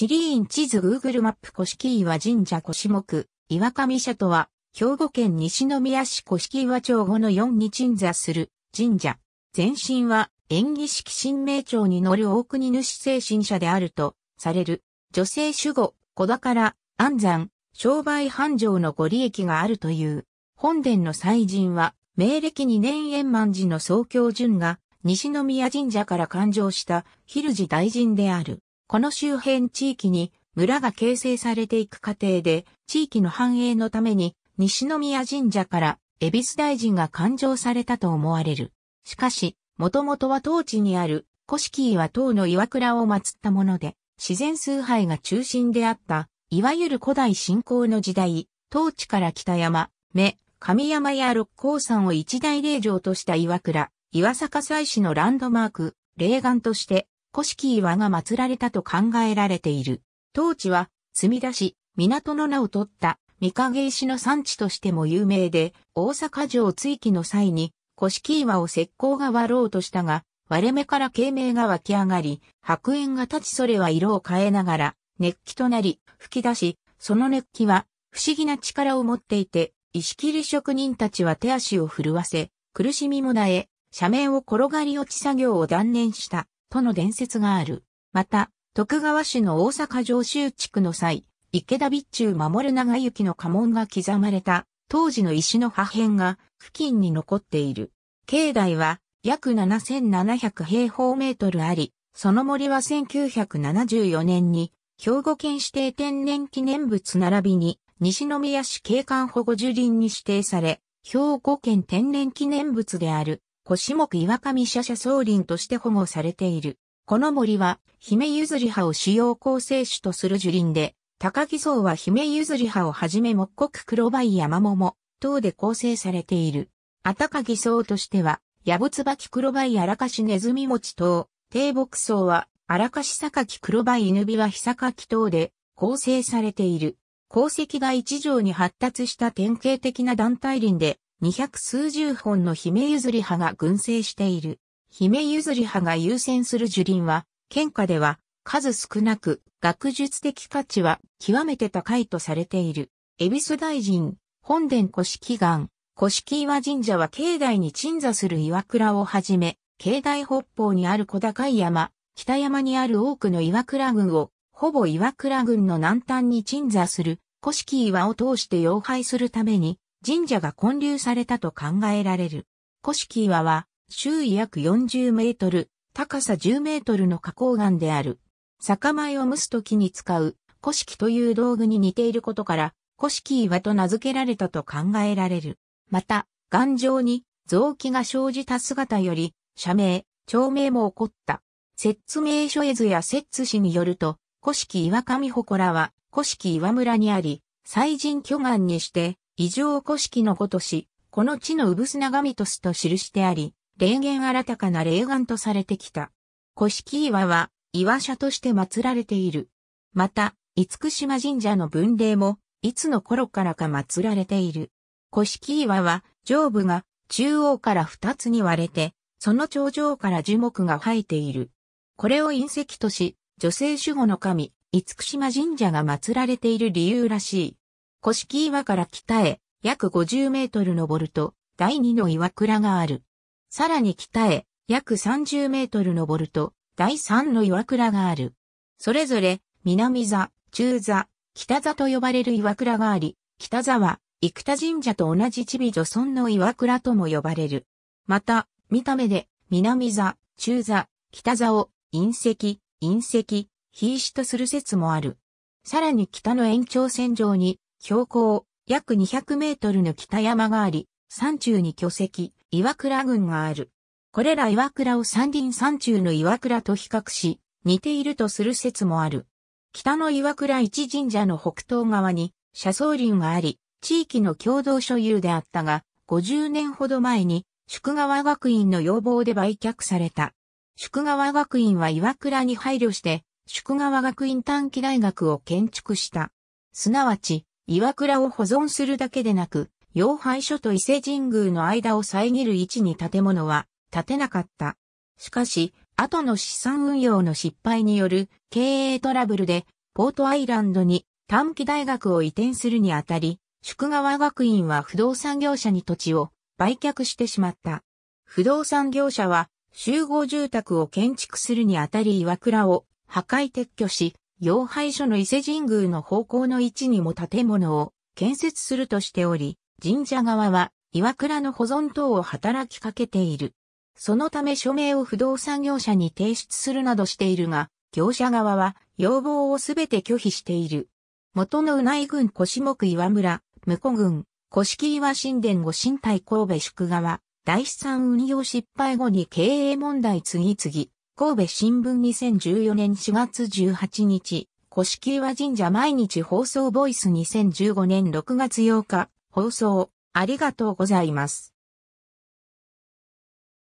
地理院地図 Google マップ古式岩神社古目、岩上社とは、兵庫県西宮市古式岩町後の4に鎮座する神社。前身は、演技式神明町に乗る大国主精神社であると、される。女性守護、子宝、安山、商売繁盛のご利益があるという。本殿の祭神は、明暦2年円満寺の宗教順が、西宮神社から誕生した、ヒルジ大神である。この周辺地域に村が形成されていく過程で、地域の繁栄のために、西宮神社から、恵比寿大臣が勘定されたと思われる。しかし、もともとは当地にある、古式は当の岩倉を祀ったもので、自然崇拝が中心であった、いわゆる古代信仰の時代、当地から北山、目、神山や六甲山を一大霊場とした岩倉、岩坂祭祀のランドマーク、霊岩として、古式岩が祀られたと考えられている。当地は、墨田市、港の名を取った、三影石の産地としても有名で、大阪城追記の際に、古式岩を石膏が割ろうとしたが、割れ目から慶明が湧き上がり、白煙が立ちそれは色を変えながら、熱気となり、吹き出し、その熱気は、不思議な力を持っていて、石切り職人たちは手足を震わせ、苦しみもなえ、斜面を転がり落ち作業を断念した。との伝説がある。また、徳川氏の大阪城州地区の際、池田備中守長行の家紋が刻まれた、当時の石の破片が付近に残っている。境内は約7700平方メートルあり、その森は1974年に兵庫県指定天然記念物並びに西宮市景観保護樹林に指定され、兵庫県天然記念物である古種目岩上社社総林として保護されている。この森は、姫譲り葉を主要構成種とする樹林で、高木層は姫譲り葉をはじめ木刻黒梅山桃等で構成されている。あたかぎ層としては、ヤブツバキ黒梅荒かしネズミ餅等、低木層は、荒かし榊黒梅犬びは日さ木き等で構成されている。鉱石が一条に発達した典型的な団体林で、二百数十本の姫譲り派が群生している。姫譲り派が優先する樹林は、県下では数少なく、学術的価値は極めて高いとされている。恵比寿大臣、本殿古式岩、古式岩神社は境内に鎮座する岩倉をはじめ、境内北方にある小高い山、北山にある多くの岩倉群を、ほぼ岩倉群の南端に鎮座する、古式岩を通して養廃するために、神社が建立されたと考えられる。古式岩は周囲約40メートル、高さ10メートルの花崗岩である。酒米を蒸す時に使う古式という道具に似ていることから、古式岩と名付けられたと考えられる。また、岩上に臓器が生じた姿より、社名、町名も起こった。説明書絵図や摂氏によると、古式岩上祠は古式岩村にあり、祭神巨岩にして、異常古式のごとし、この地の産がみとすと記してあり、霊源新たかな霊岩とされてきた。古式岩は、岩社として祀られている。また、厳島神社の文霊も、いつの頃からか祀られている。古式岩は、上部が中央から二つに割れて、その頂上から樹木が生えている。これを隕石とし、女性守護の神、厳島神社が祀られている理由らしい。古式岩から北へ約50メートル登ると第2の岩倉がある。さらに北へ約30メートル登ると第3の岩倉がある。それぞれ南座、中座、北座と呼ばれる岩倉があり、北座は生田神社と同じチビ女村の岩倉とも呼ばれる。また、見た目で南座、中座、北座を隕石、隕石、瀕死とする説もある。さらに北の延長線上に標高約200メートルの北山があり、山中に巨石、岩倉群がある。これら岩倉を山林山中の岩倉と比較し、似ているとする説もある。北の岩倉一神社の北東側に、車窓林があり、地域の共同所有であったが、50年ほど前に、宿川学院の要望で売却された。宿川学院は岩倉に配慮して、宿川学院短期大学を建築した。すなわち、岩倉を保存するだけでなく、洋廃所と伊勢神宮の間を遮る位置に建物は建てなかった。しかし、後の資産運用の失敗による経営トラブルで、ポートアイランドに短期大学を移転するにあたり、宿川学院は不動産業者に土地を売却してしまった。不動産業者は集合住宅を建築するにあたり岩倉を破壊撤去し、要拝所の伊勢神宮の方向の位置にも建物を建設するとしており、神社側は岩倉の保存等を働きかけている。そのため署名を不動産業者に提出するなどしているが、業者側は要望をすべて拒否している。元の内郡越目岩村、婿郡、古式岩神殿後神体神戸宿側、大資産運用失敗後に経営問題次々、神戸新聞2014年4月18日、古式岩神社毎日放送ボイス2015年6月8日、放送、ありがとうございます。